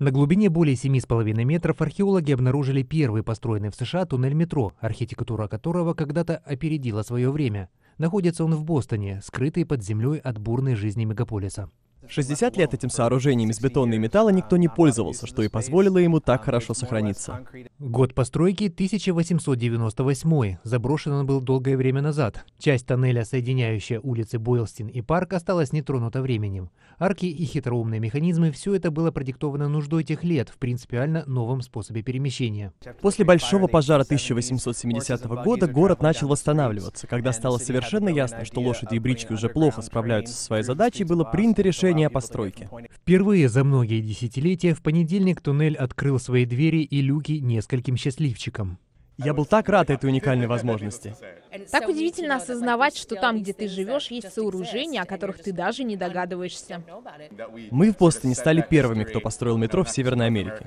На глубине более 7,5 метров археологи обнаружили первый построенный в США туннель метро, архитектура которого когда-то опередила свое время. Находится он в Бостоне, скрытый под землей от бурной жизни мегаполиса. 60 лет этим сооружением из бетона и металла никто не пользовался, что и позволило ему так хорошо сохраниться. Год постройки 1898. Заброшен он был долгое время назад. Часть тоннеля, соединяющая улицы Бойлстин и парк, осталась нетронута временем. Арки и хитроумные механизмы – все это было продиктовано нуждой тех лет в принципиально новом способе перемещения. После большого пожара 1870 года город начал восстанавливаться. Когда стало совершенно ясно, что лошади и брички уже плохо справляются со своей задачей, было принято решение сообщения о Впервые за многие десятилетия в понедельник туннель открыл свои двери и люки нескольким счастливчикам. Я был так рад этой уникальной возможности. Так удивительно осознавать, что там, где ты живешь, есть сооружения, о которых ты даже не догадываешься. Мы в Бостоне стали первыми, кто построил метро в Северной Америке.